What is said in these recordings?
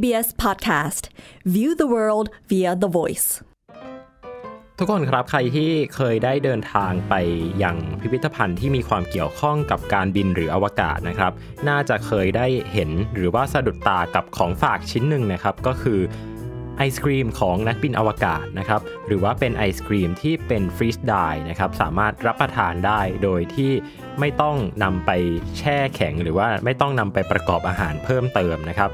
PBS Podcast View the World via the Voice ทุกคนครับ ใครที่เคยได้เดินทางไปยังพิพิธภัณฑ์ที่มีความเกี่ยวข้องกับการบินหรืออวกาศนะครับ น่าจะเคยได้เห็นหรือว่าสะดุดตากับของฝากชิ้นหนึ่งนะครับ ก็คือไอศครีมของนักบินอวกาศนะครับ หรือว่าเป็นไอศครีมที่เป็นฟรีสไดนะครับ สามารถรับประทานได้โดยที่ไม่ต้องนำไปแช่แข็งหรือว่าไม่ต้องนำไปประกอบอาหารเพิ่มเติมนะครับ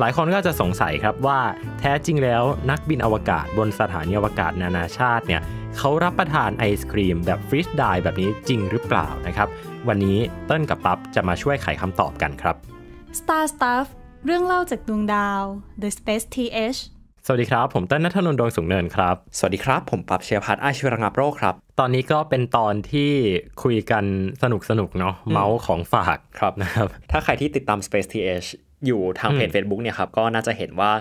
หลายคนก็จะสงสัยครับว่าแท้จริงแล้วนักบินอวกาศบนสถานีอวกาศนานาชาติเนี่ยเขารับประทานไอศครีมแบบ ฟรีสไดแบบนี้จริงหรือเปล่านะครับ วันนี้เติ้ลกับปั๊บจะมาช่วยไขคำตอบกันครับ Star Stuff เรื่องเล่าจากดวงดาว The Space TH สวัสดีครับ ผมเต้นนัทนนท์ดวงสูงเนินครับ สวัสดีครับผมปับเชียพัฒน์อาชีวรังับโรคครับตอนนี้ก็เป็นตอนที่คุยกันสนุกสนุกเนาะเมาส์ของฝากครับนะครับถ้าใครที่ติดตาม Space TH อยู่ทางเพจ Facebook เนี่ยครับก็น่าจะเห็นว่า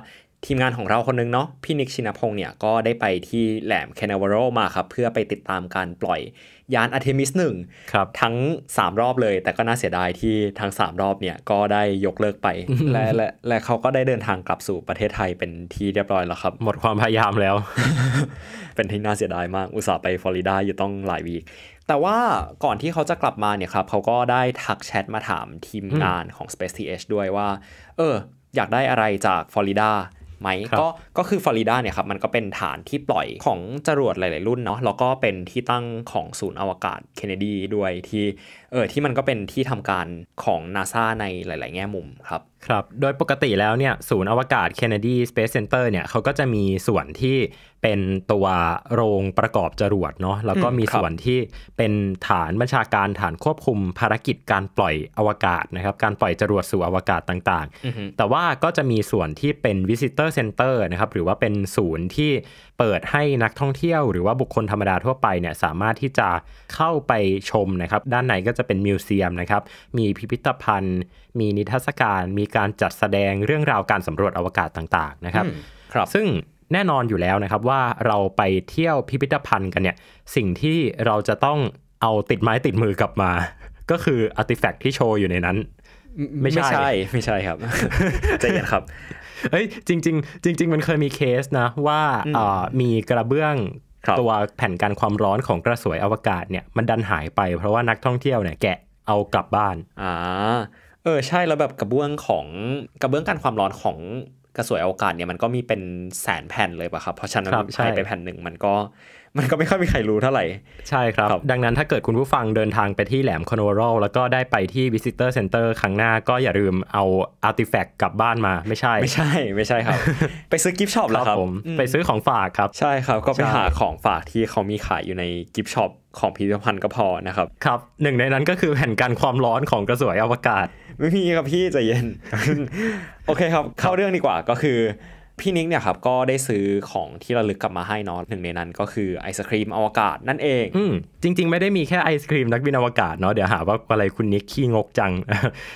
ทีมงานของเราคนนึงเนาะพี่นิกชินพงศ์เนี่ย ก็ได้ไปที่แหลมแคนาวาโรมาครับ เพื่อไปติดตามการปล่อยยานอาร์เทมิสหนึ่งทั้ง 3 รอบเลย แต่ก็น่าเสียดายที่ทั้ง 3 รอบเนี่ย ก็ได้ยกเลิกไปและและและเขาก็ได้เดินทางกลับสู่ประเทศไทยเป็นที่เรียบร้อยแล้วครับ หมดความพยายามแล้ว เป็นที่น่าเสียดายมากอุตส่าห์ไปฟลอริดาอยู่ต้องหลายวีคแต่ว่าก่อนที่เขาจะกลับมาเนี่ยครับ เขาก็ได้ทักแชทมาถามทีมงานของ Space TH ด้วยว่า เออ อยากได้อะไรจากฟลอริดาไหม ก็ก็คือฟลอริดาเนี่ยครับ มันก็เป็นฐานที่ปล่อยของจรวดหลาย ๆ รุ่นเนาะแล้วก็เป็นที่ตั้งของศูนย์อวกาศเคนเนดีด้วยที่เออที่มันก็เป็นที่ทำการของนาซาในหลาย ๆ แง่มุมครับครับ โดยปกติแล้วเนี่ยศูนย์อวกาศ Kennedy Space Center เนี่ยเขาก็จะมีส่วนที่เป็นตัวโรงประกอบจรวดเนาะแล้วก็มีส่วนที่เป็นฐานบัญชาการฐานควบคุมภารกิจการปล่อยอวกาศนะครับ การปล่อยจรวดสู่อวกาศต่างๆ แต่ว่าก็จะมีส่วนที่เป็น Visitor Center นะครับ หรือว่าเป็นศูนย์ที่เปิดให้นักท่องเที่ยว หรือว่าบุคคลธรรมดาทั่วไปเนี่ยสามารถที่จะเข้าไปชมนะครับ ด้านในก็จะเป็นมิวเซียมนะครับ มีพิพิธภัณฑ์ มีนิทรรศการ มีการจัดแสดงเรื่องราวการสำรวจอวกาศต่างๆนะครับครับ ซึ่งแน่นอนอยู่แล้วนะครับว่าเราไปเที่ยวพิพิธภัณฑ์กันเนี่ย สิ่งที่เราจะต้องเอาติดไม้ติดมือกลับมา ก็คืออาร์ติแฟกต์ที่โชว์อยู่ในนั้น ไม่ใช่ไม่ใช่ครับใจเย็นครับเอ้ยจริงจริงจริงมันเคยมีเคสนะ ว่ามีกระเบื้องตัวแผ่นกันความร้อนของกระสวยอวกาศเนี่ย มันดันหายไปเพราะว่านักท่องเที่ยวเนี่ยแกะเอากลับบ้านอ่าเออใช่แล้วแบบกระเบื้องของกระเบื้องกันความร้อนของกระสวยอวกาศเนี่ยมันก็มีเป็นแสนแผ่นเลยป่ะครับเพราะฉะนั้นใช้ไปแผ่นหนึ่งมันก็มันก็ไม่ค่อยมีใครรู้เท่าไหร่ใช่ครับรบดังนั้นถ้าเกิดคุณผู้ฟังเดินทางไปที่แหลมคอนโวรอลแล้วก็ได้ไปที่ Visitor Center ครั้งหน้า ก็อย่าลืมเอาอาร์ติแฟกต์กลับบ้านมา ไม่ใช่ ไม่ใช่ไม่ใช่ครับไปซื้อกิฟช็อปแล้วครับผมไปซื้อของฝากครับ ใช่ครับ ก็ไปหาของฝากที่เขามีขายอยู่ในกิฟช็อปของพิพิธภัณฑ์ก็พอนะครับครับหนึ่งในนั้นก็คือแผ่นกันความร้อนของกระสวยอวกาศไม่มีครับพี่ใจเย็นโอเคครับ เข้าเรื่องดีกว่าก็คือพี่นิกเนี่ยครับก็ได้ซื้อของที่ระลึกกลับมาให้เนาะหนึ่งในนั้นก็คือไอศครีมอวกาศนั่นเองอืมจริง ๆไม่ได้มีแค่ไอศครีมนักบินอวกาศเนาะเดี๋ยวหาว่าอะไรคุณนิกขี้งกจัง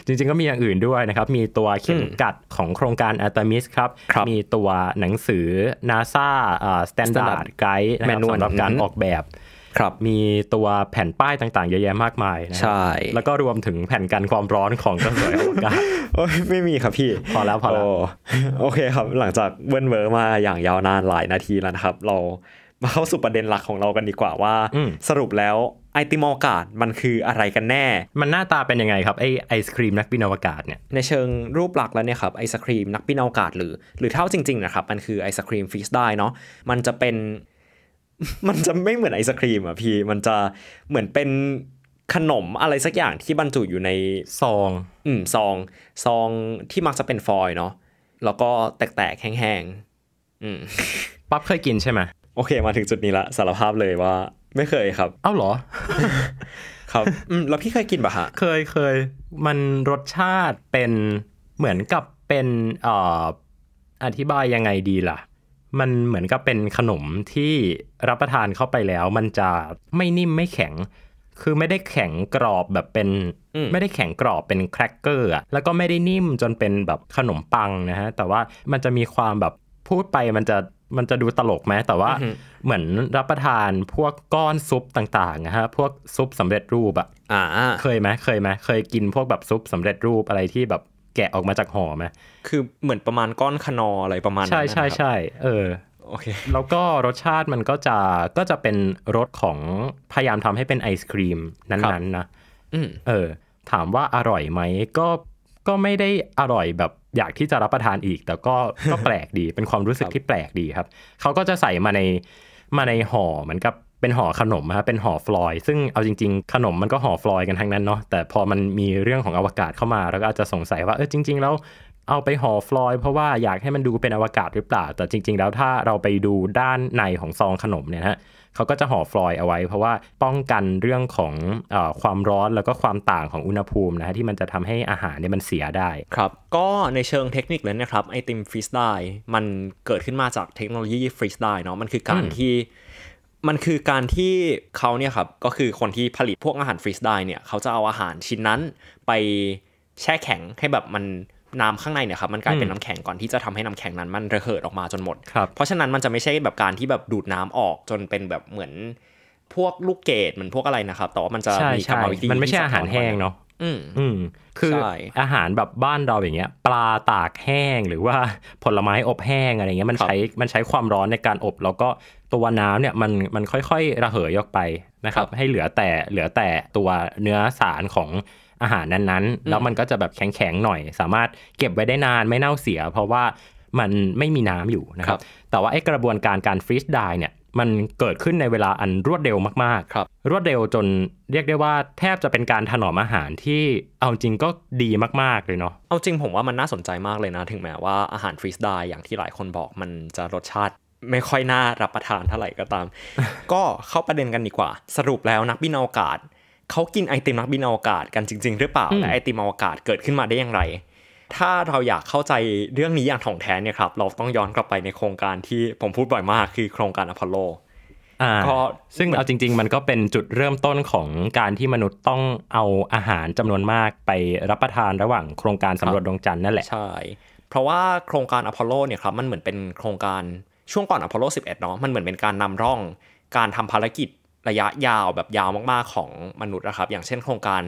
จริงๆก็มีอย่างอื่นด้วยนะครับ มีตัวเข็มกัดของโครงการอัตมิสครับ มีตัวหนังสือนาซาอ่าสแตนดาร์ดไกด์นะครับสำหรับการออกแบบครับมีตัวแผ่นป้ายต่างๆเยอะแยะมากมายนะใช่ แล้วก็รวมถึงแผ่นกันความร้อนของกระสวยอวกาศโอ้ยไม่มีครับพี่พอแล้วพอแล้วโอเคครับหลังจากเว้นเวอร์มาอย่างยาวนานหลายนาทีแล้วนะครับ เรามาเข้าสู่ประเด็นหลักของเรากันดีกว่าว่าสรุปแล้วไอติมอวกาศมันคืออะไรกันแน่ มันหน้าตาเป็นยังไงครับ ไอไอศครีมนักบินอวกาศเนี่ยในเชิงรูปหลักแล้วเนี่ยครับไอศครีมนักบินอวกาศหรือหรือเท่าจริงๆนะครับมันคือไอศครีมฟรีสได้เนาะมันจะเป็นมันจะไม่เหมือนไอศครีมอ่ะพี่ มันจะเหมือนเป็นขนมอะไรสักอย่างที่บรรจุอยู่ใน ซอง อืมซองซองที่มักจะเป็นฟอยเนาะแล้วก็แตกๆแห้งๆอืมปั๊บเคยกินใช่ไหมโอเคมาถึงจุดนี้ละสารภาพเลยว่า ไม่เคยครับ เอ้าเหรอ ครับอืมแล้วพี่เคยกินปะฮะ เคยเคยมันรสชาติเป็นเหมือนกับเป็นเอ่ออธิบายยังไงดีล่ะมันเหมือนกับเป็นขนมที่รับประทานเข้าไปแล้ว มันจะไม่นิ่มไม่แข็ง คือไม่ได้แข็งกรอบแบบเป็นไม่ได้แข็งกรอบเป็นแครกเกอร์แล้วก็ไม่ได้นิ่มจนเป็นแบบขนมปังนะฮะแต่ว่ามันจะมีความแบบพูดไปมันจะมันจะดูตลกไหมแต่ว่าเหมือนรับประทานพวกก้อนซุปต่างๆนะฮะพวกซุปสำเร็จรูปอะเคยไหมเคยไหมเคยกินพวกแบบซุปสำเร็จรูปอะไรที่แบบแกะออกมาจากห่อไหมคือเหมือนประมาณก้อนขนออะไรประมาณ ใช่ใช่ใช่ เออ โอเค แล้วก็รสชาติมันก็จะก็จะเป็นรสของพยายามทำให้เป็นไอศครีมนั้นๆนะเออ ถามว่าอร่อยไหม ก็ก็ไม่ได้อร่อยแบบอยากที่จะรับประทานอีก แต่ก็ ก็แปลกดี เป็นความรู้สึกที่แปลกดีครับ เขาก็จะใส่มาใน มาในห่อเหมือนกับเป็นห่อขนมครับเป็นห่อฟลอยซึ่งเอาจริงๆ ขนมมันก็ห่อฟลอยกันทั้งนั้นเนาะแต่พอมันมีเรื่องของอวกาศเข้ามาเราก็อาจจะสงสัยว่าเออจริงๆแล้วเอาไปห่อฟลอยเพราะว่าอยากให้มันดูเป็นอวกาศหรือเปล่าแต่จริงๆ แล้วถ้าเราไปดูด้านในของซองขนมเนี่ยนะเขาก็จะห่อฟลอยเอาไว้เพราะว่าป้องกันเรื่องของอความร้อนแล้วก็ความต่างของอุณหภูมินะฮะที่มันจะทำให้อาหารเนี่ยมันเสียได้ครับก็ในเชิงเทคนิคเลยนะครับไอติมฟรีสได้มันเกิดขึ้นมาจากเทคโนโลยีฟรีสได้์เนาะมันคือการที่มันคือการที่เขาเนี่ยครับก็คือคนที่ผลิตพวกอาหารฟรีสได้เนี่ยเขาจะเอาอาหารชิ้นนั้นไปแช่แข็งให้แบบมันน้ำข้างในเนี่ยครับมันกลายเป็นน้ำแข็งก่อนที่จะทำให้น้าแข็งนั้นมันระเหิดออกมาจนหมดเพราะฉะนั้นมันจะไม่ใช่แบบการที่แบบดูดน้ำออกจนเป็นแบบเหมือนพวกลูกเกดเหมือนพวกอะไรนะครับแต่ว่ามันจะมีกรรมวิธีมันไม่ใช่อาหารแห้งเนาะอืมอืม คืออาหารแบบบ้านเราอย่างเงี้ยปลาตากแห้งหรือว่าผลไม้อบแห้งอะไรเงี้ยมันใช้มันใช้ความร้อนในการอบ แล้วก็ตัวน้ำเนี่ยมันมันค่อยๆ ระเหยยกไปนะครับ ให้เหลือแต่เหลือแต่ตัวเนื้อสารของอาหารนั้นๆ แล้วมันก็จะแบบแข็งๆหน่อย สามารถเก็บไว้ได้นานไม่เน่าเสีย เพราะว่ามันไม่มีน้ำอยู่นะครับ แต่ว่าไอ้กระบวนการการฟรีซไดเนี่ยมันเกิดขึ้นในเวลาอันรวดเร็วมากๆ ครับ รวดเร็วจนเรียกได้ว่าแทบจะเป็นการถนอมอาหารที่เอาจริงก็ดีมาก ๆ เลยเนาะ เอาจริงผมว่ามันน่าสนใจมากเลยนะ ถึงแม้ว่าอาหารฟรีสไตล์อย่างที่หลายคนบอกมันจะรสชาติ ไม่ค่อยน่ารับประทานเท่าไหร่ก็ตาม ก็เข้าประเด็นกันดีกว่า สรุปแล้วนักบินอวกาศเขากินไอติมนักบินอวกาศกันจริง ๆ หรือเปล่าและไอติมอวกาศเกิดขึ้นมาได้อย่างไรถ้าเราอยากเข้าใจเรื่องนี้อย่างถ่องแท้เนี่ยครับ เราต้องย้อนกลับไปในโครงการที่ผมพูดบ่อยมากคือโครงการอพอลโลก็ซึ่งเอาจริง ๆ มันก็เป็นจุดเริ่มต้นของการที่มนุษย์ต้องเอาอาหารจำนวนมากไปรับประทานระหว่างโครงการสำรวจดวงจันทร์นั่นแหละ ใช่ เพราะว่าโครงการอพอลโลเนี่ยครับมันเหมือนเป็นโครงการช่วงก่อนอพอลโล11เนาะ มันเหมือนเป็นการนำร่องการทำภารกิจระยะยาวแบบยาวมากๆ ของมนุษย์นะครับ อย่างเช่น โครงการ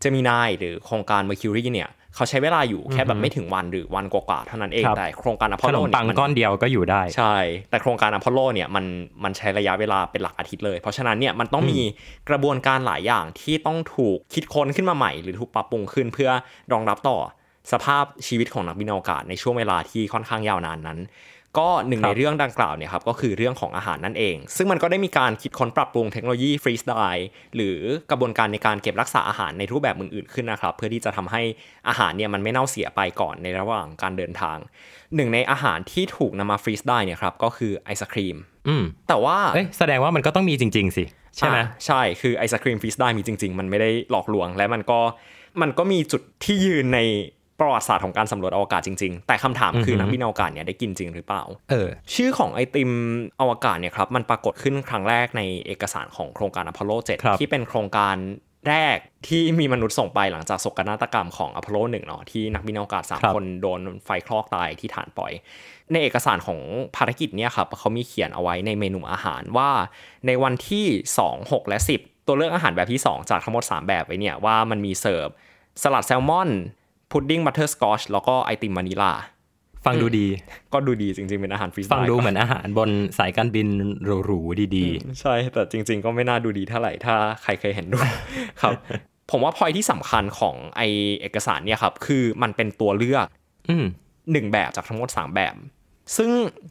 เจมินายหรือโครงการเมอร์คิวรีเนี่ยเขาใช้เวลาอยู่แค่แบบไม่ถึงวันหรือวันกว่าๆเท่านั้นเอง แต่โครงการอพอลโลเนี่ยมันก้อนเดียวก็อยู่ได้ ใช่ แต่โครงการอพอลโลเนี่ยมันมันใช้ระยะเวลาเป็นหลักอาทิตย์เลย เพราะฉะนั้นเนี่ยมันต้องมีกระบวนการหลายอย่างที่ต้องถูกคิดค้นขึ้นมาใหม่ หรือถูกปรับปรุงขึ้นเพื่อรองรับต่อสภาพชีวิตของนักบินอวกาศในช่วงเวลาที่ค่อนข้างยาวนานนั้น ก็หนึ่งในเรื่องดังกล่าวเนี่ยครับก็คือเรื่องของอาหารนั่นเอง ซึ่งมันก็ได้มีการคิดค้นปรับปรุงเทคโนโลยีฟรีสไดล์หรือกระบวนการในการเก็บรักษาอาหารในรูปแบบอื่นๆขึ้นนะครับ เพื่อที่จะทำให้อาหารเนี่ยมันไม่เน่าเสียไปก่อนในระหว่างการเดินทางหนึ่ง ในอาหารที่ถูกนำมาฟรีสไดล์เนี่ยครับก็คือไอศครีมอืมแต่ว่าแสดงว่ามันก็ต้องมีจริงๆ สิ ใช่ไหมใช่คือไอศครีมฟรีสไดล์มีจริงๆ มันไม่ได้หลอกลวง และมันก็มันก็มีจุดที่ยืนในประวัติศาสตร์ของการสำรวจอวกาศจริงๆ แต่คำถามคือนักบินอวกาศเนี่ยได้กินจริงหรือเปล่า เออ ชื่อของไอติมอวกาศเนี่ยครับมันปรากฏขึ้นครั้งแรกในเอกสารของโครงการอพอลโล7ที่เป็นโครงการแรกที่มีมนุษย์ส่งไปหลังจากโศกนาฏกรรมของอพอลโล1เนาะที่นักบินอวกาศ 3 คนโดนไฟคลอกตายที่ฐานปล่อย ในเอกสารของภารกิจเนี่ยครับเขามีเขียนเอาไว้ในเมนูอาหารว่า ในวันที่2 6และ10ตัวเลือกอาหารแบบที่ 2 จากทั้งหมด 3 แบบไว้เนี่ยว่ามันมีเสิร์ฟสลัดแซลมอนพุดดิ้งบัตเตอร์สกอชแล้วก็ไอติมวานิลา ฟังดูดี ก็ดูดีจริง ๆ เป็นอาหารฟรีสไตล์ ฟังดูเหมือนอาหารบนสายการบินหรู ๆ ดีๆ ใช่ แต่จริง ๆ ก็ไม่น่าดูดีเท่าไหร่ ถ้าใครเคยเห็นด้วยครับ ผมว่าพอยที่สำคัญของไอเอกสารเนี่ยครับ คือมันเป็นตัวเลือกหนึ่งแบบจากทั้งหมด3 แบบ ซึ่ง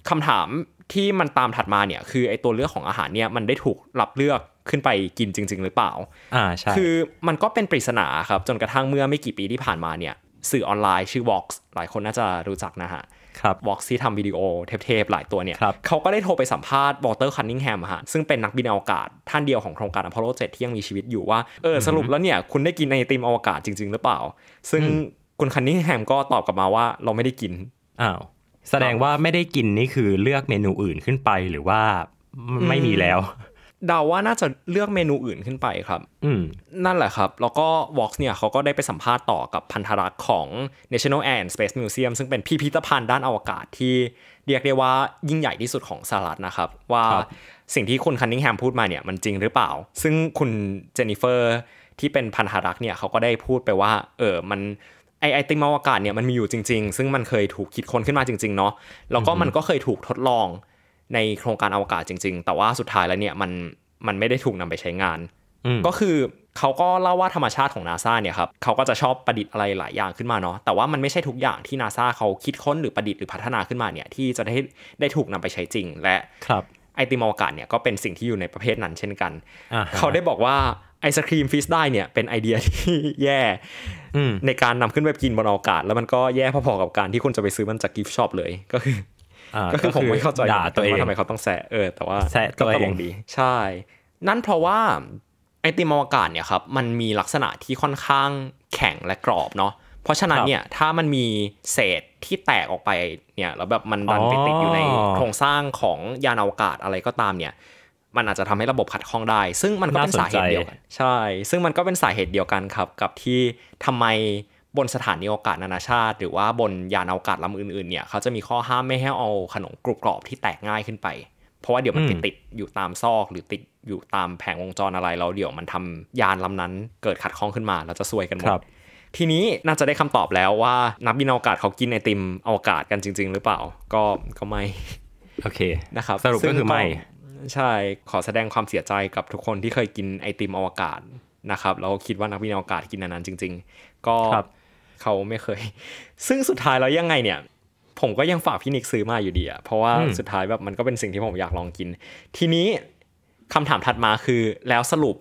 คำถามที่มันตามถัดมาเนี่ย คือไอตัวเลือกของอาหารเนี่ยมันได้ถูกรับเลือกขึ้นไปกินจริง ๆ หรือเปล่าอ่าใช่ คือมันก็เป็นปริศนาครับจนกระทั่งเมื่อไม่กี่ปีที่ผ่านมาเนี่ยสื่อออนไลน์ชื่อ Vox หลายคนน่าจะรู้จักนะฮะครับวอล์กที่ทำวิดีโอเทปๆหลายตัวเนี่ย เขาก็ได้โทรไปสัมภาษณ์วอเตอร์คันนิงแฮมฮะซึ่งเป็นนักบินอวกาศ ท่านเดียวของโครงการอพอลโล7ที่ยังมีชีวิตอยู่ว่า เออสรุปแล้วเนี่ย คุณได้กินไอติมอวกาศจริงๆ หรือเปล่า ซึ่งคุณคันนิงแฮมก็ตอบกลับมาว่าเราไม่ได้กินอ้าวแสดงว่าไม่ได้กินนี่คือเลือกเมนูอื่นขึ้นไปหรือว่าไม่มีแล้วเดาว่าน่าจะเลือกเมนูอื่นขึ้นไปครับนั่นแหละครับแล้วก็วอล์กเนี่ยเขาก็ได้ไปสัมภาษณ์ต่อกับพันธรักษ์ของ National Air and Space Museum ซึ่งเป็นพิพิธภัณฑ์ด้านอวกาศที่เรียกได้ว่ายิ่งใหญ่ที่สุดของสหรัฐนะครับว่าสิ่งที่คุณคันนิงแฮมพูดมาเนี่ยมันจริงหรือเปล่าซึ่งคุณเจนนิเฟอร์ที่เป็นพันธรักษ์เนี่ยเขาก็ได้พูดไปว่าเออมันไอไอติมอวกาศเนี่ยมันมีอยู่จริง ๆ ซึ่งมันเคยถูกคิดค้นขึ้นมาจริงๆเนาะแล้วก็มันก็เคยถูกทดลองในโครงการอวกาศจริง ๆ แต่ว่าสุดท้ายแล้วเนี่ยมันมันไม่ได้ถูกนำไปใช้งาน ก็คือเขาก็เล่าว่าธรรมชาติของนาซาเนี่ยครับเขาก็จะชอบประดิษฐ์อะไรหลายอย่างขึ้นมาเนาะแต่ว่ามันไม่ใช่ทุกอย่างที่นาซาเขาคิดค้นหรือประดิษฐ์หรือพัฒนาขึ้นมาเนี่ยที่จะได้ได้ถูกนำไปใช้จริง และครับไอติมอวกาศเนี่ยก็เป็นสิ่งที่อยู่ในประเภทนั้น เช่นกันเขาได้บอกว่าไอศครีมฟิสได้เนี่ยเป็นไอเดียที่แย่ในการนำขึ้นไปกินบนอวกาศ แล้วมันก็แย่พอๆกับการที่คุณจะไปซื้อมันจากกิฟช็อปเลยก็คือก็คือผมไม่เข้าใจตัวเองว่าทำไมเขาต้องแสะเออแต่ว่าแสะตัวเองดี ใช่ นั่นเพราะว่าไอติมอวกาศเนี่ยครับมันมีลักษณะที่ค่อนข้างแข็งและกรอบเนาะเพราะฉะนั้นเนี่ยถ้ามันมีเศษที่แตกออกไปเนี่ยแล้วแบบมันดันไปติดอยู่ในโครงสร้างของยานอวกาศอะไรก็ตามเนี่ย มันอาจจะทำให้ระบบขัดข้องได้ ซึ่งมันก็เป็นสาเหตุเดียวกันใช่ ซึ่งมันก็เป็นสาเหตุเดียวกันครับ กับที่ทำไมบนสถานีอวกาศนานาชาติหรือว่าบนยานอวกาศลำอื่นๆเนี่ยเขาจะมีข้อห้ามไม่ให้เอาขนมกรุบกรอบที่แตกง่ายขึ้นไป เพราะว่าเดี๋ยวมันไปติดอยู่ตามซอก หรือติดอยู่ตามแผงวงจรอะไรแล้วเดี๋ยวมันทำยานลำนั้น เกิดขัดข้องขึ้นมาเราจะซวยกันหมดทีนี้น่าจะได้คำตอบแล้วว่า นักบินอวกาศเขากินไอติมอวกาศกันจริง ๆ หรือเปล่า ก็ก็ไม่โอเคนะครับ สรุปก็คือไม่ ใช่ขอแสดงความเสียใจกับทุกคนที่เคยกินไอติมอวกาศนะครับแล้วคิดว่านักบินอวกาศกินอันนั้นจริง ๆ ก็เขาไม่เคย ซึ่งสุดท้ายแล้วยังไงเนี่ย ผมก็ยังฝากพี่นิกซื้อมาอยู่ดีอะเพราะว่าสุดท้ายแบบมันก็เป็นสิ่งที่ผมอยากลองกิน ทีนี้คำถามถัดมาคือแล้วสรุป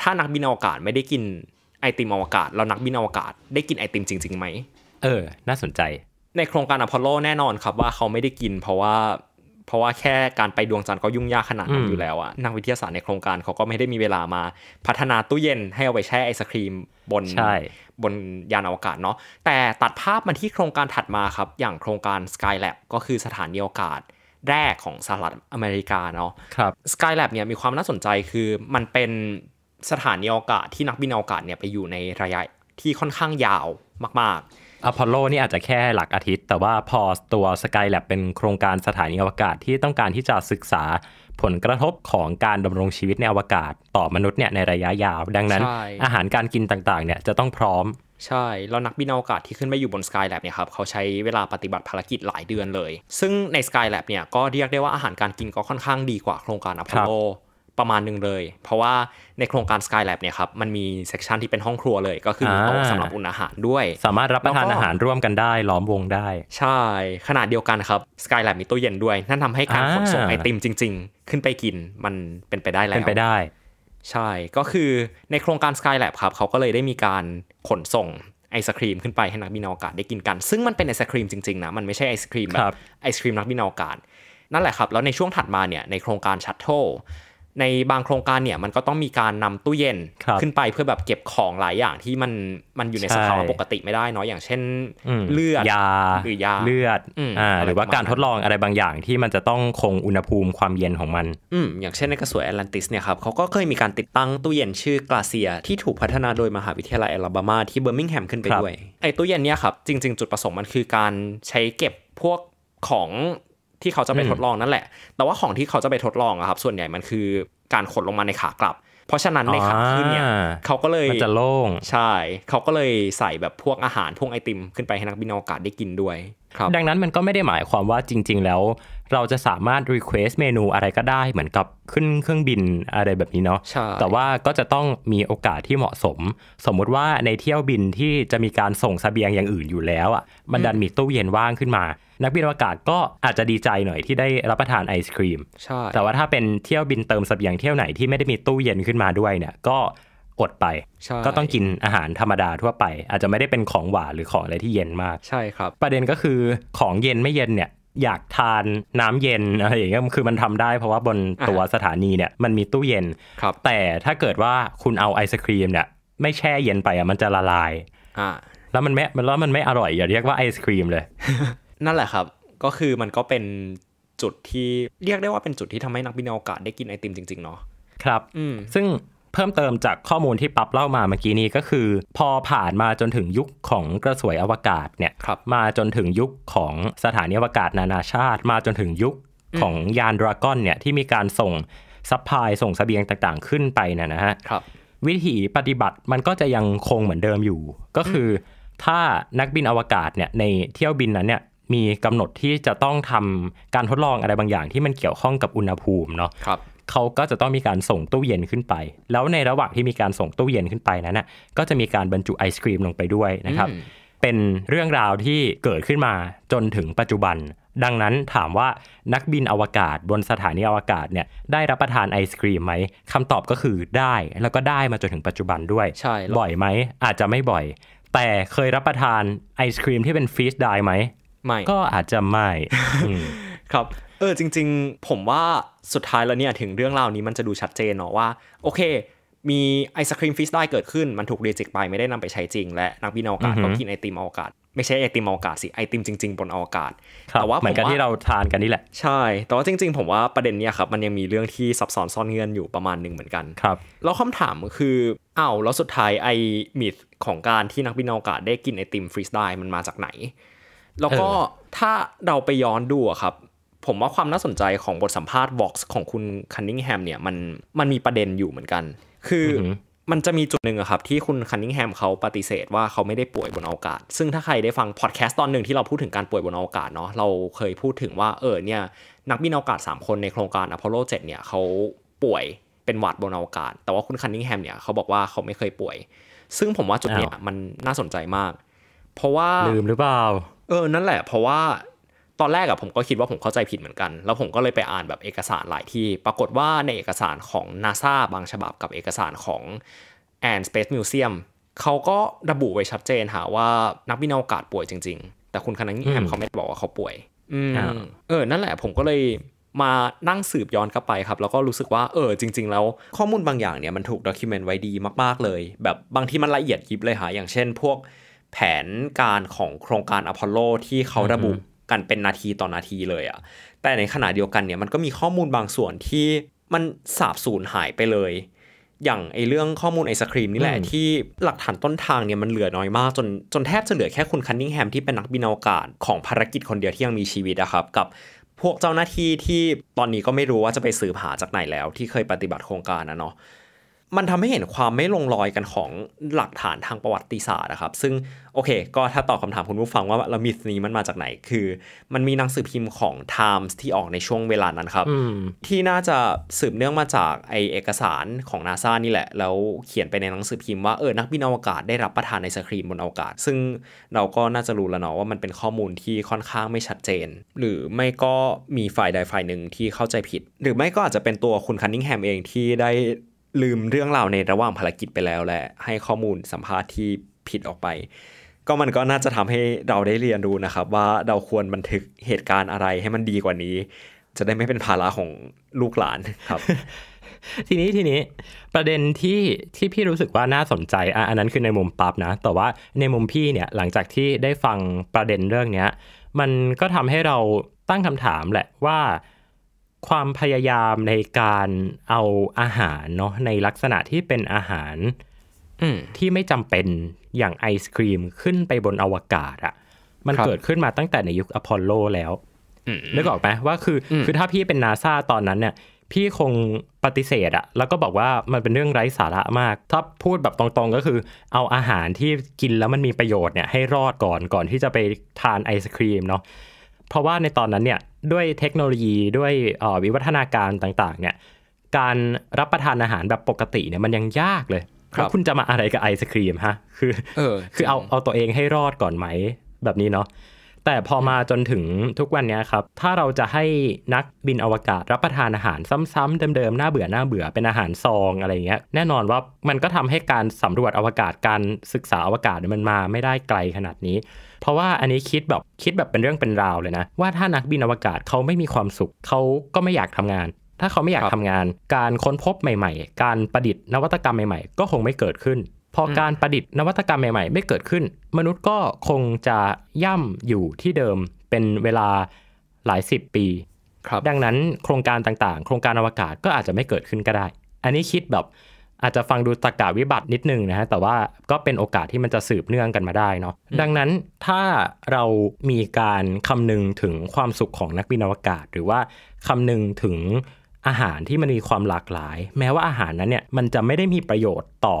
ถ้านักบินอวกาศไม่ได้กินไอติมอวกาศแล้วนักบินอวกาศได้กินไอติมจริงๆไหม เออ น่าสนใจ ในโครงการอพอลโลแน่นอนครับว่าเขาไม่ได้กิน เพราะว่าเพราะว่าแค่การไปดวงจันทร์ก็ยุ่งยากขนาดนั้นอยู่แล้วอะนักวิทยาศาสตร์ในโครงการเขาก็ไม่ได้มีเวลามาพัฒนาตู้เย็นให้เอาไปแช่ไอศครีมบนบนยานอวกาศเนาะแต่ตัดภาพมาที่โครงการถัดมาครับ อย่างโครงการ Skylab ก็คือสถานีอวกาศแรกของสหรัฐอเมริกาเนาะครับ Skylab เนี่ยมีความน่าสนใจคือมันเป็นสถานีอวกาศที่นักบินอวกาศเนี่ยไปอยู่ในระยะที่ค่อนข้างยาวมาก ๆอพอลโลนี่อาจจะแค่หลักอาทิตย์ แต่ว่าพอตัวสกายแลบเป็นโครงการสถานีอวกาศที่ต้องการที่จะศึกษาผลกระทบของการดำรงชีวิตในอวกาศ ต่อมนุษย์เนี่ยในระยะยาว ดังนั้นอาหารการกินต่างๆเนี่ยจะต้องพร้อม ใช่แล้วนักบินอวกาศที่ขึ้นไปอยู่บน Skylab เนี่ยครับ เขาใช้เวลาปฏิบัติภารกิจหลายเดือนเลย ซึ่งใน Skylab เนี่ยก็เรียกได้ว่าอาหารการกินก็ค่อนข้างดีกว่าโครงการอพอลโลประมาณหนึ่งเลย เพราะว่าในโครงการ Sky Lab เนี่ยครับมันมีเซกชันที่เป็นห้องครัวเลย ก็คือมีโต๊ะสำหรับอุ่นอาหารด้วย สามารถรับประทานอาหารร่วมกันได้ล้อมวงได้ ใช่ขนาดเดียวกันครับ Sky Lab มีตู้เย็นด้วย นั่นทำให้การขนส่งไอติมจริง ๆ ขึ้นไปกินมันเป็นไปได้แล้วเป็นไปได้ ใช่ก็คือในโครงการ Sky Lab ครับเขาก็เลยได้มีการขนส่งไอศครีมขึ้นไปให้นักบินอวกาศได้กินกัน ซึ่งมันเป็นไอศครีมจริงๆนะมันไม่ใช่ไอศครีมแบบไอศครีมนักบินอวกาศนั่นแหละครับแล้วในช่วงถัดมาเนี่ยในโครงการชัตเทิลในบางโครงการเนี่ยมันก็ต้องมีการนำตู้เย็นขึ้นไปเพื่อแบบเก็บของหลายอย่างที่มันมันอยู่ในสภาวะปกติไม่ได้เนาะอย่างเช่นเลือดยาหรือยาเลือดอ่าหรือว่าการทดลองอะไรบางอย่างที่มันจะต้องคงอุณหภูมิความเย็นของมันอืมอย่างเช่นในกระสวยแอตแลนติสเนี่ยครับเขาก็เคยมีการติดตั้งตู้เย็นชื่อกลาเซีย ที่ถูกพัฒนาโดยมหาวิทยาลัยแอลบามาที่เบอร์มิงแฮมขึ้นไปด้วยไอ้ตู้เย็นเนี่ยครับจริง ๆจุดประสงค์มันคือการใช้เก็บพวกของที่เขาจะไปทดลองนั่นแหละ แต่ว่าของที่เขาจะไปทดลองอะครับ ส่วนใหญ่มันคือการขนลงมาในขากลับ เพราะฉะนั้นในขาขึ้นเนี่ยเขาก็เลยมันจะโล่งใช่เขาก็เลยใส่แบบพวกอาหารพวกไอติม ขึ้นไปให้นักบินอวกาศได้กินด้วยครับ ดังนั้นมันก็ไม่ได้หมายความว่าจริง ๆ แล้ว เราจะสามารถรีเควสเมนูอะไรก็ได้เหมือนกับขึ้นเครื่องบินอะไรแบบนี้เนาะ แต่ว่าก็จะต้องมีโอกาสที่เหมาะสม สมมุติว่าในเที่ยวบินที่จะมีการส่งสเสบียงอย่างอื่นอยู่แล้วอ่ะมันดันมีตู้เย็นว่างขึ้นมานักบินอวกาศก็อาจจะดีใจหน่อยที่ได้รับประทานไอศครีม ใช่ แต่ว่าถ้าเป็นเที่ยวบินเติมสเบียงเที่ยวไหนที่ไม่ได้มีตู้เย็นขึ้นมาด้วยเนี่ย ก็อดไป ก็ต้องกินอาหารธรรมดาทั่วไปอาจจะไม่ได้เป็นของหวานหรือของอะไรที่เย็นมาก ใช่ครับ ประเด็นก็คือของเย็นไม่เย็นเนี่ย อยากทานน้ำเย็นอะไรอย่างเงี้ยคือมันทำได้ เพราะว่าบนตัวสถานีเนี่ยมันมีตู้เย็น ครับ แต่ถ้าเกิดว่าคุณเอาไอศครีมเนี่ย ไม่แช่เย็นไปอ่ะมันจะละลายอ่าแล้วมันไม่แล้วมันไม่อร่อยอย่าเรียกว่าไอศครีมเลยนั่นแหละครับ ก็คือมันก็เป็นจุดที่เรียกได้ว่าเป็นจุดที่ทำให้นักบินอวกาศได้กินไอติมจริงๆ เนาะ ครับ อืซึ่งเพิ่มเติมจากข้อมูลที่ปั๊บเล่ามาเมื่อกี้นี้ ก็คือ พอผ่านมาจนถึงยุคของกระสวยอวกาศเนี่ยมาจนถึงยุคของสถานีอวกาศนานาชาติ มาจนถึงยุคของยานดราก้อนเนี่ยที่มีการส่งซัพพลายส่งสเสบียงต่างๆ ขึ้นไปนะนะฮะวิธีปฏิบัติมันก็จะยังคงเหมือนเดิมอยู่ ก็คือ ถ้านักบินอวกาศเนี่ยในเที่ยวบินนั้นเนี่ยมีกำหนดที่จะต้องทำการทดลองอะไรบางอย่าง ที่มันเกี่ยวข้องกับอุณหภูมิเนาะครับเขาก็จะต้องมีการส่งตู้เย็นขึ้นไป แล้วในระหว่างที่มีการส่งตู้เย็นขึ้นไปนั้นน่ะก็จะมีการบรรจุไอศครีมลงไปด้วยนะครับ เป็นเรื่องราวที่เกิดขึ้นมาจนถึงปัจจุบัน ดังนั้นถามว่านักบินอวกาศ บนสถานีอวกาศเนี่ยได้รับประทานไอศครีมไหมคำตอบก็คือได้แล้วก็ได้มาจนถึงปัจจุบันด้วยใช่บ่อยไหมอาจจะไม่บ่อย แต่เคยรับประทานไอศครีมที่เป็นฟรีสได้ไหมไม่ก็อาจจะไม่ครับ เออจริงๆ ผมว่าสุดท้ายแล้วเนี่ยถึงเรื่องราวนี้มันจะดูชัดเจนเนาะว่า โอเคมีไอศครีมฟิสได้เกิดขึ้นมันถูกรีเจกไปไม่ได้นำไปใช้จริง และนักบินอวกาศก็กินไอติมอวกาศ ไม่ใช่ไอติมอวกาศสิไอติมจริงๆบนอวกาศแต่ว่าเหมือนกันที่เราทานกันนี่แหละใช่แต่ว่าจริง ๆ ผมว่าประเด็นเนี้ยครับมันยังมีเรื่องที่ซับซ้อนซ่อนเงื่อนอยู่ประมาณหนึ่งเหมือนกันครับแล้วคำถามคือเอ้าแล้วสุดท้ายไอมิธของการที่นักบินอวกาศได้กินไอติมฟรีสได้มันมาจากไหนแล้วก็ถ้าเราไปย้อนดูครับ ผมว่าความน่าสนใจของบทสัมภาษณ์ Vox ของคุณคันนิงแฮมเนี่ยมันมันมีประเด็นอยู่เหมือนกัน คือมันจะมีจุดหนึ่งครับ ที่คุณคันนิงแฮมเขาปฏิเสธว่าเขาไม่ได้ป่วยบนอวกาศ ซึ่งถ้าใครได้ฟังพอดแคสต์ตอนหนึ่งที่เราพูดถึงการป่วยบนอวกาศเนาะเราเคยพูดถึงว่าเออเนี่ย นักบินอวกาศ 3 คนในโครงการอพอลโล7เนี่ยเขาป่วยเป็นหวัดบนอวกาศ แต่ว่าคุณคันนิงแฮมเนี่ยเขาบอกว่าเขาไม่เคยป่วย ซึ่งผมว่าจุดเนี้ยมันน่าสนใจมาก เพราะว่าลืมหรือเปล่าเออนั่นแหละเพราะว่าตอนแรกอะผมก็คิดว่าผมเข้าใจผิดเหมือนกัน แล้วผมก็เลยไปอ่านแบบเอกสารหลายที่ ปรากฏว่าในเอกสารของ NASA บางฉบับกับเอกสารของ and Space Museum เขาก็ระบุไว้ชัดเจนหาว่านักบินอวกาศป่วยจริงๆ แต่คุณคณะแอมเขาไม่บอกว่าเขาป่วยเออนั่นแหละผมก็เลยมานั่งสืบย้อนกลับไปครับแล้วก็รู้สึกว่าเออจริง ๆแล้วข้อมูลบางอย่างเนี่ยมันถูกด็อกิเมนต์ไว้ดีมากๆเลยแบบบางที่มันละเอียดยิบเลยหา อย่างเช่น พวกแผนการของโครงการอพอลโลที่เขาระบุกันเป็นนาทีต่อนาทีเลยอะ แต่ในขณะเดียวกันเนี่ยมันก็มีข้อมูลบางส่วนที่มันสาบสูญหายไปเลย อย่างไอเรื่องข้อมูลไอศครีมนี่แหละที่หลักฐานต้นทางเนี่ยมันเหลือน้อยมาก จนจนแทบจะเหลือแค่คุณคันนิงแฮมที่เป็นนักบินอวกาศของภารกิจคนเดียวที่ยังมีชีวิตนะครับ กับพวกเจ้าหน้าที่ที่ตอนนี้ก็ไม่รู้ว่าจะไปสืบหาจากไหนแล้ว ที่เคยปฏิบัติโครงการนะเนาะมันทำให้เห็นความไม่ลงรอยกันของหลักฐานทางประวัติศาสตร์นะครับ ซึ่งโอเค ก็ถ้าตอบคาถามคุณผู้ฟังว่าเรามิสนี้มันมาจากไหน คือ มันมีหนังสือพิมพ์ของ Times ที่ออกในช่วงเวลานั้นครับที่น่าจะสืบเนื่องมาจากไอเอกสารของนาซานี่แหละ แล้วเขียนไปในหนังสือพิมพ์ว่าเออนักบินอวกาศได้รับประทานในสครีมบนอวกาศ ซึ่งเราก็น่าจะรู้แล้วเนาะว่ามันเป็นข้อมูลที่ค่อนข้างไม่ชัดเจน หรือไม่ก็มีฝ่ายใดฝ่ายหนึ่งที่เข้าใจผิด หรือไม่ก็อาจจะเป็นตัวคุณคันนิงแฮมเองที่ได้ลืมเรื่องราวในระหว่างภารกิจไปแล้วแหละ ให้ข้อมูลสัมภาษณ์ที่ผิดออกไป ก็มันก็น่าจะทำให้เราได้เรียนรู้นะครับ ว่าเราควรบันทึกเหตุการณ์อะไรให้มันดีกว่านี้ จะได้ไม่เป็นภาระของลูกหลานครับ ทีนี้ทีนี้ประเด็นที่ที่พี่รู้สึกว่าน่าสนใจอ่ะอันนั้นคือในมุมปั๊บนะ แต่ว่าในมุมพี่เนี่ย หลังจากที่ได้ฟังประเด็นเรื่องเนี้ย มันก็ทำให้เราตั้งคำถามแหละว่าความพยายามในการเอาอาหารเนาะในลักษณะที่เป็นอาหารที่ไม่จำเป็นอย่างไอศครีมขึ้นไปบนอวกาศอะมันเกิดขึ้นมาตั้งแต่ในยุคอพอลโลแล้วนึกออกไหมว่าคือ คือถ้าพี่เป็นนาซาตอนนั้นเนี่ยพี่คงปฏิเสธอะแล้วก็บอกว่ามันเป็นเรื่องไร้สาระมาก ถ้าพูดแบบตรงๆก็คือเอาอาหารที่กินแล้วมันมีประโยชน์เนี่ยให้รอดก่อนก่อนที่จะไปทานไอศครีมเนาะเพราะว่าในตอนนั้นเนี่ยด้วยเทคโนโลยีด้วยวิวัฒนาการต่างๆเนี่ยการรับประทานอาหารแบบปกติเนี่ย มันยังยากเลยแล้วคุณจะมาอะไรกับไอศครีมฮะ คือ เออคือเอาเอาตัวเองให้รอดก่อนไหม แบบนี้เนาะแต่พอมาจนถึงทุกวันนี้ครับ ถ้าเราจะให้นักบินอวกาศรับประทานอาหารซ้ำๆ เดิมๆหน้าเบื่อหน้าเบื่อเป็นอาหารซองอะไรเงี้ย แน่นอนว่ามันก็ทำให้การสำรวจอวกาศการศึกษาอวกาศมันมาไม่ได้ไกลขนาดนี้เพราะว่าอันนี้คิดแบบคิดแบบเป็นเรื่องเป็นราวเลยนะว่าถ้านักบินอวกาศเขาไม่มีความสุขเขาก็ไม่อยากทำงาน ถ้าเขาไม่อยากทำงานการค้นพบใหม่ๆ การประดิษฐ์นวัตกรรมใหม่ๆ ก็คงไม่เกิดขึ้น พอการประดิษฐ์นวัตกรรมใหม่ๆ ไม่เกิดขึ้น มนุษย์ก็คงจะย่ำอยู่ที่เดิมเป็นเวลาหลายสิบปีดังนั้นโครงการต่างๆ โครงการอวกาศก็อาจจะไม่เกิดขึ้นก็ได้ อันนี้คิดแบบอาจจะฟังดูตะกาวิบัตินิดนึงนะฮะแต่ว่าก็เป็นโอกาสที่มันจะสืบเนื่องกันมาได้เนาะดังนั้นถ้าเรามีการคำนึง ถึงความสุขของนักบินอวกาศ หรือว่าคำนึงถึงอาหารที่มันมีความหลากหลาย แม้ว่าอาหารนั้นเนี่ยมันจะไม่ได้มีประโยชน์ต่อ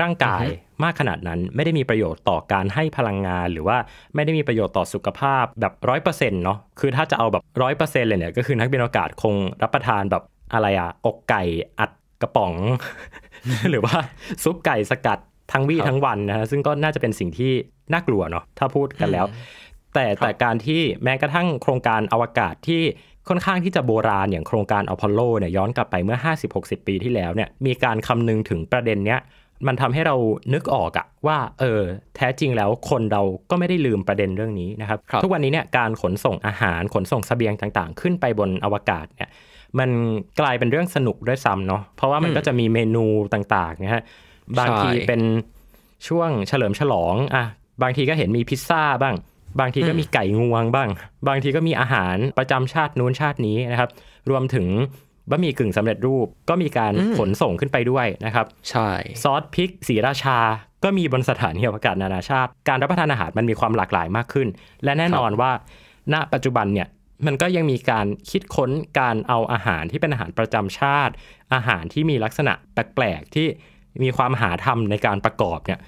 ร่างกายมากขนาดนั้น ไม่ได้มีประโยชน์ต่อการให้พลังงานหรือว่าไม่ได้มีประโยชน์ต่อสุขภาพแบบร้อยเปอร์เซ็นต์เนาะคือถ้าจะเอาแบบร้อยเปอร์เซ็นต์เลยเนี่ยก็คือนักบินอวกาศคงรับประทานแบบอะไรอะอกไก่อัดกระป๋องหรือว่าซุปไก่สกัดทั้งวี่ทั้งวันนะฮะซึ่งก็น่าจะเป็นสิ่งที่น่ากลัวเนาะถ้าพูดกันแล้ว แต่แต่การที่แม้กระทั่งโครงการอวกาศที่ค่อนข้างที่จะโบราณอย่างโครงการอพอลโลเนี่ยย้อนกลับไปเมื่อ 50-60 ปีที่แล้วเนี่ย มีการคำนึงถึงประเด็นเนี้ยมันทำให้เรานึกออกอะว่า เออ แท้จริงแล้วคนเราก็ไม่ได้ลืมประเด็นเรื่องนี้นะครับรบทุกวันนี้เนี่ยการขนส่งอาหารขนส่งสเสบียงต่างๆ ขึ้นไปบนอวกาศเนี่ยมันกลายเป็นเรื่องสนุกด้วยซ้ำเนาะ เพราะว่ามันก็จะมีเมนูต่างๆนะฮะบางทีเป็นช่วงเฉลิมฉลองอ่ะบางทีก็เห็นมีพิซซ่าบ้าง บางทีก็มีไก่งวงบ้าง บางทีก็มีอาหารประจำชาตินู้นชาตินี้นะครับ รวมถึงบะหมี่กึ่งสำเร็จรูป ก็มีการขนส่งขึ้นไปด้วยนะครับ ใช่ ซอสพริกสีราชา ก็มีบนสถานีอวกาศนานาชาติ การรับประทานอาหารมันมีความหลากหลายมากขึ้น และแน่นอนว่า ณ ปัจจุบันเนี่ยมันก็ยังมีการคิดค้นการเอาอาหารที่เป็นอาหารประจำชาติ อาหารที่มีลักษณะแปลกๆที่มีความหาธรรมในการประกอบเนี่ย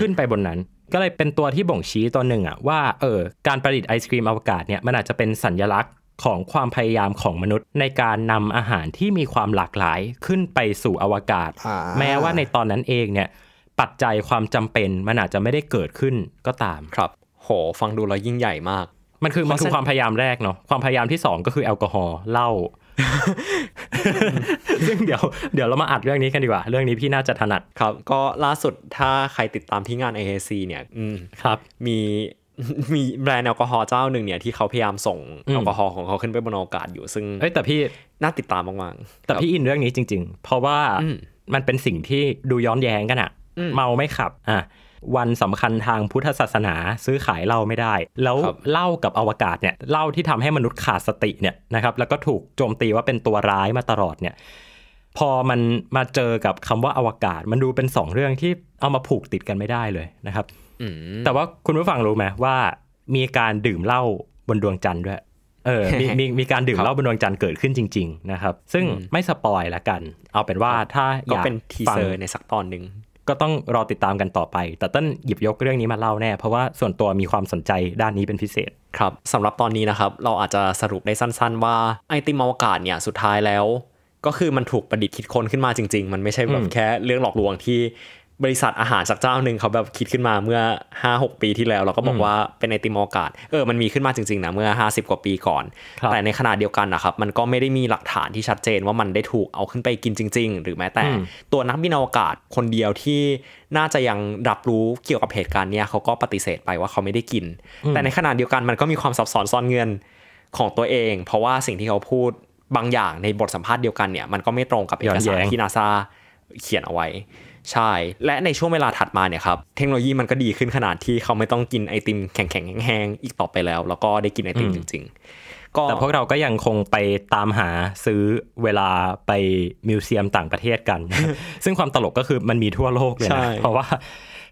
ขึ้นไปบนนั้น ก็เลยเป็นตัวที่บ่งชี้ตัวหนึ่งอะว่าเออการประดิษฐ์ไอศครีมอวกาศเนี่ย มันอาจจะเป็นสัญญลักษณ์ของความพยายามของมนุษย์ ในการนำอาหารที่มีความหลากหลายขึ้นไปสู่อวกาศ แม้ว่าในตอนนั้นเองเนี่ย ปัจจัยความจำเป็น มันอาจจะไม่ได้เกิดขึ้นก็ตาม ครับโหฟังดูแล้วยิ่งใหญ่มากมันคือมันคือความพยายามแรกเนาะความพยายามที่สองก็คือแอลกอฮอล์เหล้าซึ่งเดี๋ยว เดี๋ยวเรามาอัดเรื่องนี้กันดีกว่า เรื่องนี้พี่น่าจะถนัดครับก็ล่าสุดถ้าใครติดตามที่งาน AAC เนี่ยครับ มีมีแบรนด์แอลกอฮอล์เจ้าหนึ่งเนี่ย ที่เขาพยายามส่งแอลกอฮอล์ของเขาขึ้นไปบนอากาศอยู่ซึ่งเอ้แต่พี่น่าติดตามมากๆ แต่พี่อินเรื่องนี้จริง ๆ เพราะว่า มันเป็นสิ่งที่ดูย้อนแย้งกันอะเมาไม่ขับอ่ะวันสำคัญทางพุทธศาสนาซื้อขายเหล้าไม่ได้ แล้วเหล้ากับอวกาศเนี่ยเหล้าที่ทำให้มนุษย์ขาดสติเนี่ยนะครับ แล้วก็ถูกโจมตีว่าเป็นตัวร้ายมาตลอดเนี่ยพอมันมาเจอกับคำว่าอวกาศ มันดูเป็นสองเรื่องที่เอามาผูกติดกันไม่ได้เลยนะครับแต่ว่าคุณผู้ฟังรู้ไหมว่า มีการดื่มเหล้าบนดวงจันทร์ด้วยเออมีมีมีการดื่มเหล้าบนดวงจันทร์เกิดขึ้นจริง ๆ นะครับ ซึ่งไม่สปอยละกัน เอาเป็นว่าถ้าอยากฟังในสักตอนหนึ่งก็ต้องรอติดตามกันต่อไป แต่ต้นหยิบยกเรื่องนี้มาเล่าแน่ เพราะว่าส่วนตัวมีความสนใจด้านนี้เป็นพิเศษ ครับ สำหรับตอนนี้นะครับ เราอาจจะสรุปได้สั้นๆ ว่าไอติมอวกาศเนี่ย สุดท้ายแล้ว ก็คือมันถูกประดิษฐ์คิดค้นขึ้นมาจริงๆ มันไม่ใช่แบบแค่เรื่องหลอกลวงที่บริษัทอาหารสักเจ้าหนึ่งเขาแบบคิดขึ้นมาเมื่อ 5 6 ปีที่แล้ว เราก็บอกว่าเป็นไอติมอกาสเออมันมีขึ้นมาจริงๆนะเมื่อ 50 กว่าปีก่อน แต่ในขณะเดียวกันนะครับมันก็ไม่ได้มีหลักฐานที่ชัดเจนว่ามันได้ถูกเอาขึ้นไปกินจริงๆ หรือแม้แต่ตัวนักบินอวกาศคนเดียวที่น่าจะยังรับรู้เกี่ยวกับเหตุการณ์เนี้ยเขาก็ปฏิเสธไปว่าเขาไม่ได้กิน แต่ในขณะเดียวกันมันก็มีความซับซ้อนซ่อนเงินของตัวเอง เพราะว่าสิ่งที่เขาพูดบางอย่างในบทสัมภาษณ์เดียวกันเนี่ยมันก็ไม่ตรงกับเอกสารที่นาซาเขียนเอาไว้ใช่ และในช่วงเวลาถัดมาเนี่ยครับ เทคโนโลยีมันก็ดีขึ้นขนาดที่เขาไม่ต้องกินไอติมแข็งๆแห้งๆอีกต่อไปแล้ว แล้วก็ได้กินไอติมจริง ๆ ก็แต่พวกเราก็ยังคงไปตามหาซื้อเวลาไปมิวเซียมต่างประเทศกัน ซึ่งความตลกก็คือมันมีทั่วโลกเลยนะ เพราะว่า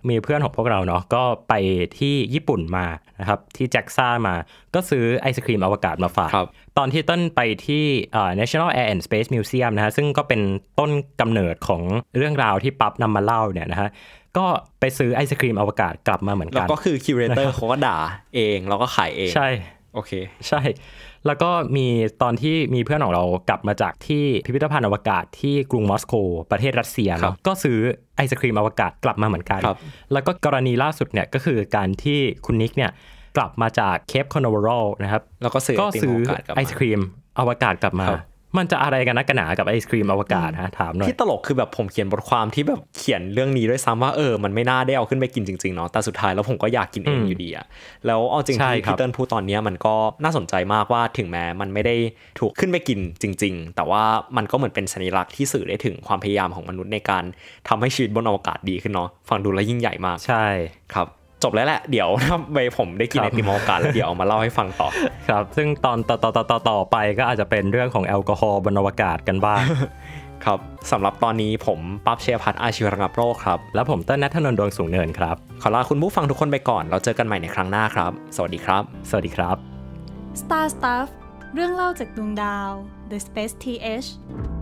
มีเพื่อนของพวกเราเนาะก็ไปที่ญี่ปุ่นมานะครับที่แจ็กซ่ามาก็ซื้อไอศครีมอวกาศมาฝากตอนที่ต้นไปที่ National Air and Space Museum นะฮะซึ่งก็เป็นต้นกำเนิดของเรื่องราวที่ปั๊บนำมาเล่าเนี่ยนะฮะก็ไปซื้อไอศครีมอวกาศกลับมาเหมือนกัน แล้วก็คือคิวเรเตอร์เขาก็ด่าเองแล้วก็ขายเอง ใช่ โอเคใช่แล้วก็มีตอนที่มีเพื่อนของเรากลับมาจากที่พิพิธภัณฑ์อวกาศ ที่กรุงมอสโกประเทศรัสเซียเนาะก็ซื้อไอศครีมอวกาศกลับมาเหมือนกันแล้วก็กรณีล่าสุดเนี่ยก็คือการที่คุณนิกเนี่ยกลับมาจากเคปคอนเวอรัลนะครับแล้วก็ซื้อไอศครีมอวกาศกลับมามันจะอะไรกันนะกหนา กับไอศครีมอวกาศฮะถามหน่อยที่ตลกคือแบบผมเขียนบทความที่แบบเขียนเรื่องนี้ด้วยซ้ำว่าเออ มันไม่น่าได้เอาขึ้นไปกินจริงๆเนาะแต่สุดท้ายแล้วผมก็อยากกินเองอยู่ดีอะแล้วเอาจริงที่พีเตอร์พูดตอนนี้มันก็น่าสนใจมากว่าถึงแม้มันไม่ได้ถูกขึ้นไปกินจริง ๆ แต่ว่ามันก็เหมือนเป็นสัญลักษณ์ที่สื่อได้ถึงความพยายามของมนุษย์ในการทำให้ชีวิตบนอวกาศดีขึ้นเนาะฟังดูแล้วยิ่งใหญ่มากใช่ครับจบแล้วแหละเดี๋ยวถ้าไปผมได้กินไอติมโอกาสแล้วเดี๋ยวเอามาเล่าให้ฟังต่อครับซึ่งตอนต่อต่อต่อต่อต่อไปก็อาจจะเป็นเรื่องของแอลกอฮอล์บนอวกาศกันบ้าง ครับสำหรับตอนนี้ผมปั๊บเชียร์พัทอาชีวระงับโรคครับ และผมเต้นนัทนนดวงสูงเนินครับ ขอลาคุณผู้ฟังทุกคนไปก่อนเราเจอกันใหม่ในครั้งหน้าครับสวัสดีครับ สวัสดีครับ Star Stuff เรื่องเล่าจากดวงดาว The Space TH